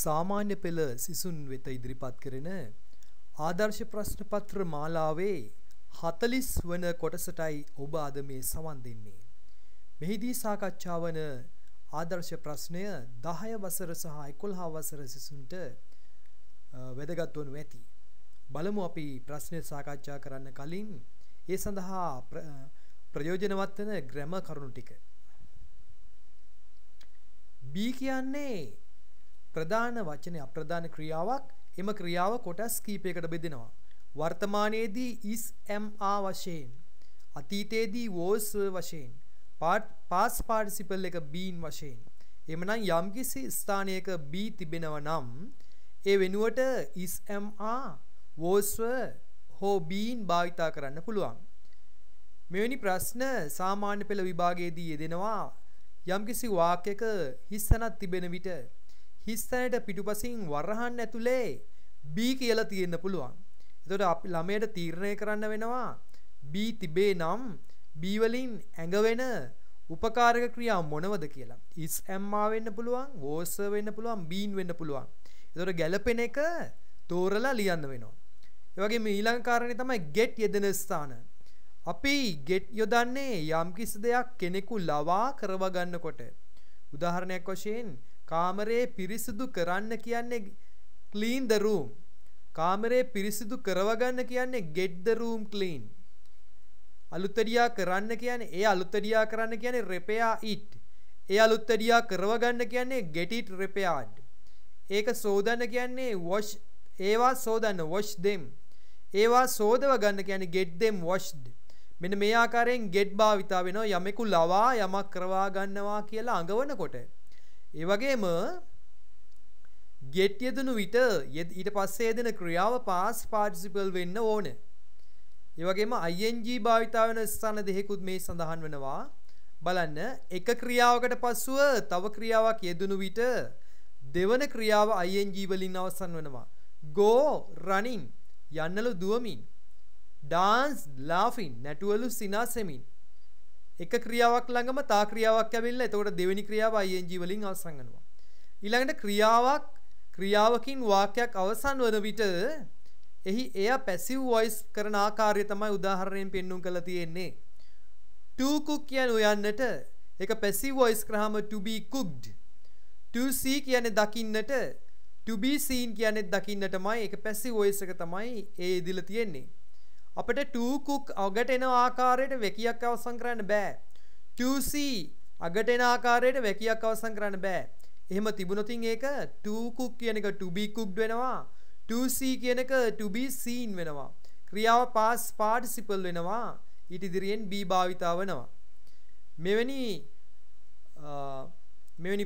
සාමාන්‍ය පෙළ සිසුන් වෙත ඉදිරිපත් කරන ආදර්ශ ප්‍රශ්න පත්‍ර මාලාවේ 40 වන කොටසටයි ඔබ අද මේ සවන් දෙන්නේ. මෙහිදී සාකච්ඡා වන ආදර්ශ ප්‍රශ්නය 10 වසර සහ 11 වසර සිසුන්ට වැදගත් වනු ඇති. බලමු අපි ප්‍රශ්නය සාකච්ඡා කරන්න කලින් ඒ සඳහා ප්‍රයෝජනවත් වන ග්‍රැම කරුණු ටික. B කියන්නේ ප්‍රධාන වචනය අප්‍රධාන ක්‍රියාවක් එම ක්‍රියාව කොටස් කීපයකට බෙදෙනවා. වර්තමානයේදී is am are වශයෙන් අතීතයේදී was වශයෙන් past participle එක been වශයෙන් එමනම් යම්කිසි ස්ථානයක be තිබෙනව නම් ඒ වෙනුවට is am are was were හෝ been භාවිතා කරන්න පුළුවන්. මෙවැනි ප්‍රශ්න සාමාන්‍ය පෙළ විභාගයේදී යෙදෙනවා යම්කිසි වාක්‍යයක හිස්සනක් තිබෙන විට හිස්තැනට පිටුපසින් වරහන් ඇතුලේ B කියලා තියෙන්න පුළුවන්. එතකොට අපි ළමයට තීරණය කරන්න වෙනවා B තිබේ නම් B වලින් ඇඟවෙන උපකාරක ක්‍රියා මොනවද කියලා. is am වෙන්න පුළුවන්, was වෙන්න පුළුවන්, been වෙන්න පුළුවන්. එතකොට ගැළපෙන එක තෝරලා ලියන්න වෙනවා. ඒ වගේම ඊළඟ කාරණේ තමයි get යෙදෙන ස්ථාන. අපි get යොදන්නේ යම්කිසි දෙයක් කෙනෙකු ලවා කරව ගන්නකොට. උදාහරණයක් වශයෙන් කාමරේ පිරිසිදු කරන්න කියන්නේ clean the room. කාමරේ පිරිසිදු කරවගන්න කියන්නේ get the room clean. අලුතඩියා කරන්න කියන්නේ ඒ අලුතඩියා කරන්න කියන්නේ repair it. ඒ අලුතඩියා කරවගන්න කියන්නේ get it repaired. ඒක සෝදන්න කියන්නේ wash ඒවා සෝදන්න wash them. ඒවා සෝදව ගන්න කියන්නේ get them washed. මෙන්න මේ ආකාරයෙන් get භාවිතා වෙනවා යමෙකු ලවා යමක් කරවා ගන්නවා කියලා අඟවනකොට. ඒ වගේම get යෙදුණු විට ඊට පස්සේ යෙදෙන ක්‍රියාව past participle වෙන්න ඕනේ. ඒ වගේම ing භාවිතා වෙන ස්ථාන දෙකකුත් මේ සඳහන් වෙනවා. බලන්න එක ක්‍රියාවකට පස්සුව තව ක්‍රියාවක් යෙදුණු විට දෙවන ක්‍රියාව ing වලින් අවසන් වෙනවා go running යන්නලු දුවමින් dance laughing නැටුවලු සිනාසෙමින් එක ක්‍රියාවක් ළඟම තා ක්‍රියාවක් ඇවිල්ලා එතකොට දෙවෙනි ක්‍රියාව ing වලින් අවසන් වෙනවා. ඊළඟට ක්‍රියාවක් ක්‍රියාවකින් වාක්‍යයක් අවසන් වන විට එහි එය පැසිව් වොයිස් කරන ආකාරය තමයි උදාහරණයෙන් පෙන්වුම් කරලා තියෙන්නේ. to cook කියන උයන්නට ඒක පැසිව් වොයිස් කරාම to be cooked. to see කියන්නේ දකින්නට to be seen කියන්නේ දකින්නටමයි ඒක පැසිව් වොයිස් එක තමයි ඒ ඉදිලා තියෙන්නේ. අපිට 2 cook අගට එන ආකාරයට වැකියක් අවසන් කරන්න බෑ. 2c අගට එන ආකාරයට වැකියක් අවසන් කරන්න බෑ. එහෙම තිබුණොතින් ඒක 2 cook කියන එක to be cooked වෙනවා. 2c කියන එක to be seen වෙනවා. ක්‍රියාව past participle වෙනවා. ඊට ඉදිරියෙන් be භාවිතා වෙනවා. මෙවැනි මෙවැනි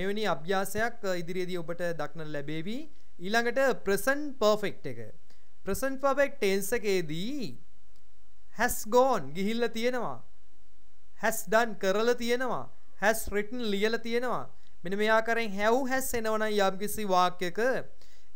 මෙවැනි අභ්‍යාසයක් ඉදිරියේදී ඔබට දක්නට ලැබේවි. ඊළඟට present perfect එක present perfect tense එකේදී has gone ගිහිල්ලා තියෙනවා has done කරලා තියෙනවා has written ලියලා තියෙනවා මෙන්න මේ ආකාරයෙන් have has එනවනම් යම්කිසි වාක්‍යයක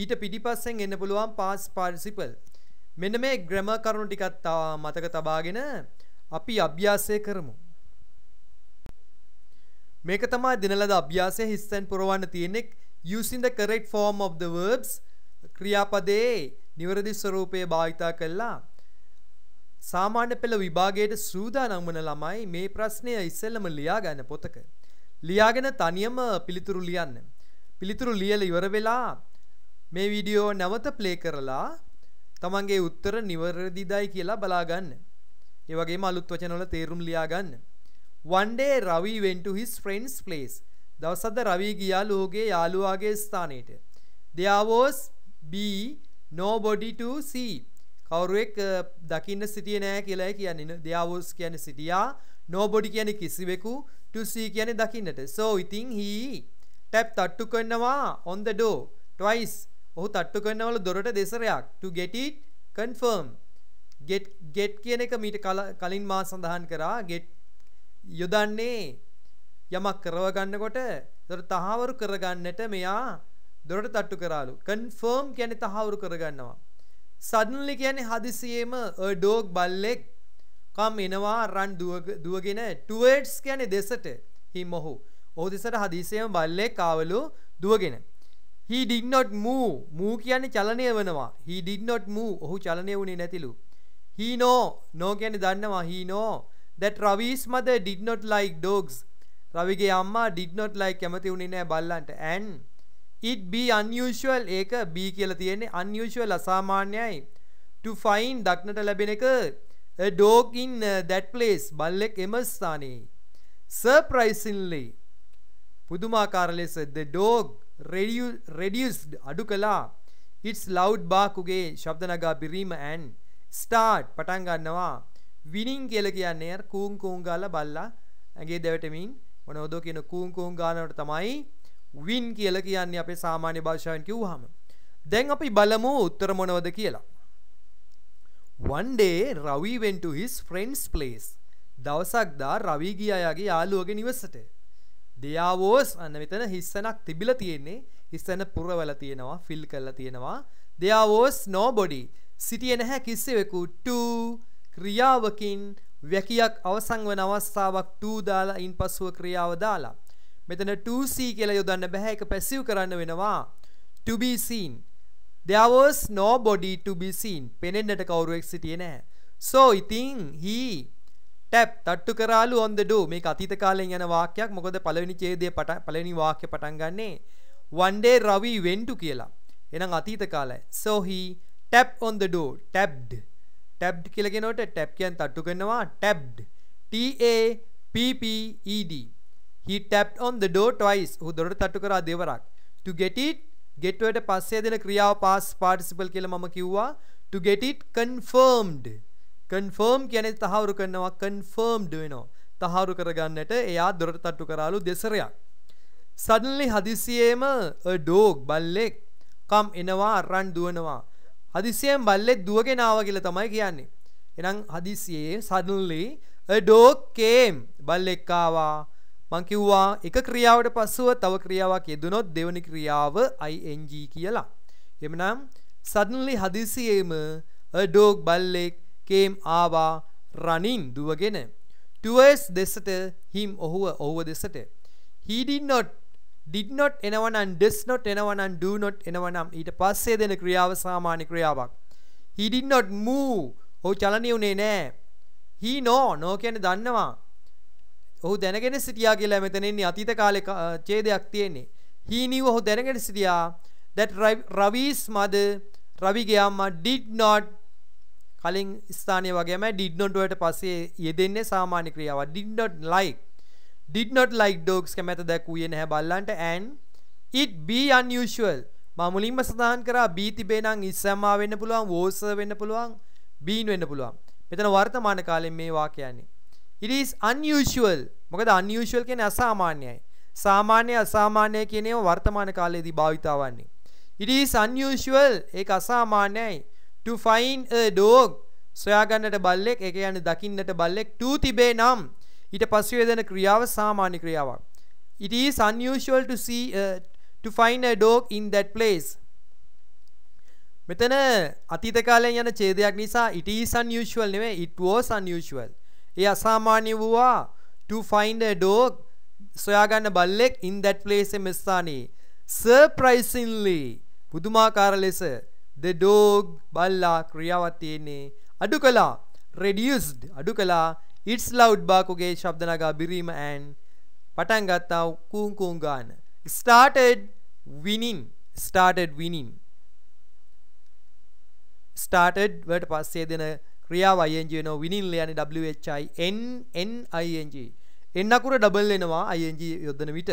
ඊට පිටිපස්සෙන් එන්න පුළුවන් past participle මෙන්න මේ grammar කරුණු ටිකක් මතක තබාගෙන අපි අභ්‍යාසය කරමු මේක තමයි දිනලද අභ්‍යාසයේ හිස්සෙන් පුරවන්න තියෙන්නේ using the correct form of the verbs ක්‍රියාපදේ නිවැරදි ස්වරූපය භාවිතා කළා සාමාන්‍ය පෙළ විභාගයට සූදානම් වන ළමයි මේ ප්‍රශ්නය ඉස්සෙල්ලම ලියා ගන්න පොතක. ලියාගෙන තනියම පිළිතුරු ලියන්න. පිළිතුරු ලියලා ඉවර වෙලා මේ වීඩියෝ නැවත ප්ලේ කරලා තමන්ගේ උත්තර නිවැරදිදයි කියලා බලා ගන්න. ඒ වගේම අලුත් වචනවල තේරුම් ලියා ගන්න. One day Ravi went to his friend's place. දවසක් ද රවි ගියාලු ඔහුගේ යාළුවාගේ ස්ථානෙට. There was B nobody to see කවුරුවෙක් දකින්න සිටියේ නෑ කියලායි කියන්නේ there was කියන්නේ සිටියා nobody කියන්නේ කිසිවෙකු to see කියන්නේ දකින්නට so ඉතින් he tap තට්ටු කරනවා on the door twice ඔහු තට්ටු කරනවල දොරට දෙසරයක් to get it confirm get get කියන එක මීට කලින් මා සඳහන් කරා get යොදන්නේ යමක් කරව ගන්නකොට තහවුරු කරගන්නට මෙයා දොරට තට්ටු කරාලු. කන්ෆර්ම් කියන්නේ තහවුරු කරගන්නවා. සඩන්ලි කියන්නේ හදිසියෙම a dog බල්ලෙක් කම් එනවා රන් දුවගෙන towards කියන්නේ දෙසට. he මොහු. ඔහු දෙසට හදිසියෙම බල්ලෙක් ආවලු දුවගෙන. he did not move. move කියන්නේ චලනය වෙනවා. he did not move. ඔහු චලනය වුණේ නැතිලු. he know know කියන්නේ දන්නවා he know that Ravi's mother did not like dogs. රවිගේ අම්මා did not like කැමති වුණේ නැහැ බල්ලන්ට and it be unusual ඒක be කියලා තියෙන්නේ unusual අසාමාන්‍යයි to find දක්නට ලැබෙන එක a dog in that place බල්ලෙක් එම ස්ථානයේ surprisingly පුදුමාකාර ලෙස the dog reduced අඩු කළා its loud bark උගේ ශබ්ද නගා බිරීම and start පටන් ගන්නවා winning කියලා කියන්නේ කූන් කූන් ගාලා බල්ලා ඇඟේ දෙවටමින් මොනවදෝ කියන කූන් කූන් ගානකට තමයි win කියලා කියන්නේ අපේ සාමාන්‍ය භාෂාවෙන් කිව්වහම. දැන් අපි බලමු උත්තර මොනවද කියලා. One day Ravi went to his friend's place. දවසක් දා රවි ගියා යාගේ යාළුවගේ නිවසට. There was අන්න මෙතන හිස්සනක් තිබිලා තියෙන්නේ. හිස්සන පුරවලා තියෙනවා, fill කරලා තියෙනවා. There was nobody. සිටියේ නැහැ කිසිවෙකු. To ක්‍රියාවකින් වැකියක් අවසන් වන අවස්ථාවක් to දාලා ඉන්පසුව ක්‍රියාව දාලා මෙතන 2C කියලා යොදන්න බෑ ඒක පැසිව් කරන්න වෙනවා to be seen there was nobody to be seen පෙනෙන්නට කවුරුවෙක් සිටියේ නැහැ so ඉතින් he tap තට්ටු කරාලු on the door මේක අතීත කාලයෙන් යන වාක්‍යයක් මොකද පළවෙනි ඡේදයේ පළවෙනි වාක්‍ය පටන් ගන්නෙ one day ravi went to කියලා එහෙනම් අතීත කාලය so he tapped on the door tapped tapped කියලා කියනකොට tap කියන්නේ තට්ටු කරනවා tapped T A P P E D He tapped on the door twice. ඔහු දොරට තට්ටු කරා දෙවරක්. To get it get වලට පස්සේ දෙන ක්‍රියාව past participle කියලා මම කිව්වා. To get it confirmed. confirm කියන්නේ තහවුරු කරනවා confirmed වෙනවා. තහවුරු කරගන්නට එයා දොරට තට්ටු කරාලු දෙසරයක්. suddenly හදිසියෙම a dog බල්ලෙක් come එනවා අරන් දුවනවා. හදිසියෙන් බල්ලෙක් දුවගෙන ආවා කියලා තමයි කියන්නේ. එහෙනම් හදිසියේ suddenly a dog came බල්ලෙක් ආවා. මං කිව්වා එක ක්‍රියාවට පස්සුව තව ක්‍රියාවක් යෙදුනොත් දෙවනි ක්‍රියාව ing කියලා. එමනම් suddenly හදිසියෙම a dog බල්ලෙක් came ආවා running දුවගෙන towards දෙසට him ඔහුව ඔහුව දෙසට he did not did not එනවනම් does not එනවනම් do not එනවනම් ඊට පස්සේ දෙන ක්‍රියාව සාමාන්‍ය ක්‍රියාවක් he did not move ඔහු චලනය වුණේ නැහැ he know no කියන්නේ දන්නවා ඔහු දැනගෙන සිටියා කියලා මෙතන ඉන්නේ අතීත කාලේ ඡේදයක් තියෙන්නේ. He knew ඔහු දැනගෙන සිටියා that Ravi's mother රවිගේ අම්මා did not කලින් ස්ථානය වගේම did not වලට පස්සේ යෙදෙන්නේ සාමාන්‍ය ක්‍රියාව. did not like did not like dogs කැමැත දැක්ුවේ නැහැ බල්ලන්ට and it be unusual මම මුලින්ම සඳහන් කරා be තිබේ නම් ඉස්සම්මා වෙන්න පුළුවන් was වෙන්න පුළුවන් been වෙන්න පුළුවන්. මෙතන වර්තමාන කාලේ මේ වාක්‍යයන්නේ it is unusual මොකද unusual කියන්නේ අසාමාන්‍යයි සාමාන්‍ය අසාමාන්‍ය කියන ඒවා වර්තමාන කාලයේදී භාවිතා වන්නේ it is unusual ඒක අසාමාන්‍යයි to find a dog සොයාගන්නට බල්ලෙක් ඒක කියන්නේ දකින්නට බල්ලෙක් to තිබේ නම් ඊට පස්සේ වෙන ක්‍රියාව සාමාන්‍ය ක්‍රියාවක් it is unusual to see uh, to find a dog in that place මෙතන අතීත කාලයෙන් යන ඡේදයක් නිසා it is unusual නෙවෙයි it was unusual ඒ අසාමාන්‍ය වූවා to find a dog සොයාගන්න බල්ලෙක් in that place එම ස්ථානයේ surprisingly පුදුමාකාර ලෙස the dog බල්ලා ක්‍රියාවත් තියෙන්නේ අඩු කළා reduced අඩු කළා its loud බාකුගේ ශබ්ද නගා බිරීම and පටන් ගත්තා කුං කුං ගාන started winning started winning started වලට පස්සේ දෙන ක්‍රියාව ing වෙනවා විනිල්ල යන්නේ whi n n ing n අකුර ඩබල් වෙනවා ing යොදන විට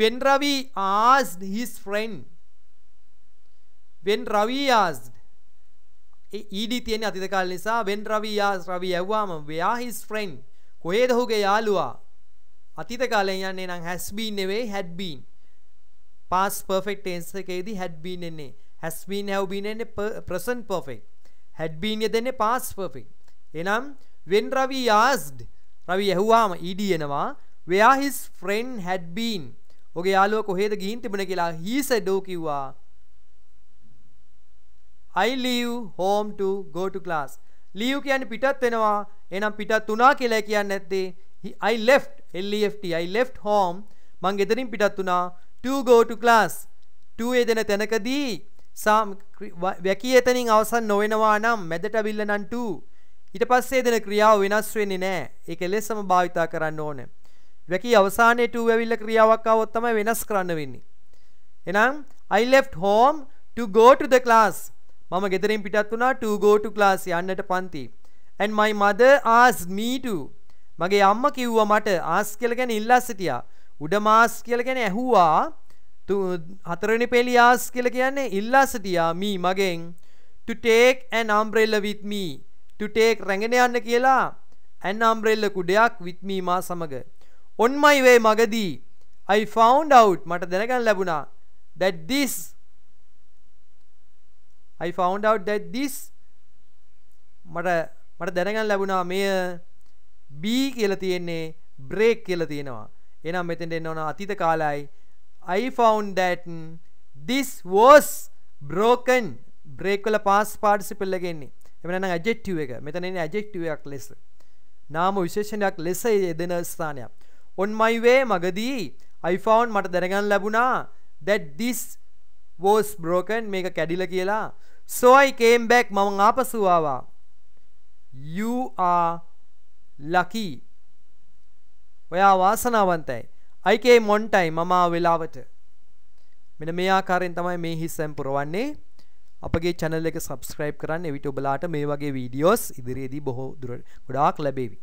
when Ravi asked his friend, when Ravi asked, ඊඩි e, e තියෙන අතීත කාලේ නිසා when Ravi asked Ravi ඇහුවාම where his friend කොහෙද ඔහුගේ යාළුවා අතීත කාලයෙන් යන්නේ නම් has been නෙවෙයි had been past perfect tense එකේදී had been එන්නේ has been have been එන්නේ present perfect had been යදෙන්නේ past perfect එනම් when Ravi asked Ravi ඇහුවාම ed එනවා where his friend had been ඔගේ යාළුවා කොහෙද ගිහින් තිබුණේ කියලා he said ඔව් කිව්වා I leave home to go to class leave කියන්නේ පිටත් වෙනවා එහෙනම් පිටත් වුණා කියලා කියන්නේ නැත්තේ I left L E F T I left home මං ගෙදරින් පිටත් වුණා to go to class to එදෙන තැනකදී සාම් වැකී එතනින් අවසන් නොවෙනවා නම් මැදට අවිල්ල නම් to ඊට පස්සේ දෙන ක්‍රියාව වෙනස් වෙන්නේ නැහැ. ඒක එලෙසම භාවිතා කරන්න ඕනේ. වැකි අවසානයේ to ඇවිල්ලා ක්‍රියාවක් આવොත් තමයි වෙනස් කරන්න වෙන්නේ. එහෙනම් I left home to go to the class. මම ගෙදරින් පිටත් වුණා to go to class යන්නට පන්ති. And my mother asked me to. මගේ අම්මා කිව්වා මට ask කියලා කියන්නේ ඉල්ලා සිටියා. උඩම ask කියලා කියන්නේ ඇහුවා. හතරවෙනි පෙළි ask කියලා කියන්නේ ඉල්ලා සිටියා me මගෙන් to take an umbrella with me. to take රැගෙන යන්න කියලා an umbrella කුඩයක් with me මා සමග. on my way මගදී I found out මට දැනගන්න ලැබුණා that this I found out that this මට මට දැනගන්න ලැබුණා මෙය B කියලා තියෙන්නේ break කියලා තියෙනවා එහෙනම් මෙතෙන්ට එන්න ඕන අතීත කාලයයි I found that this was broken break වල past participle එක එන්නේ එහෙම නැත්නම් adjective එක මෙතන එන්නේ adjective එකක් ලෙස නාම විශේෂණයක් ලෙස යෙදෙන ස්ථානයක් on my way මගදී I found මට දැනගන්න ලැබුණා that this was broken මේක කැඩිලා කියලා so I came back මම ආපසු ආවා you are lucky ඔයා වාසනාවන්තයි I came on time මම වෙලාවට මෙන්න මේ ආකාරයෙන් තමයි මේ හිස්සම් පුරවන්නේ අපගේ channel එක subscribe කරන්න එවිට ඔබලාට මේ වගේ videos ඉදිරියේදී බොහෝ දුරට ගොඩාක් ලැබෙවි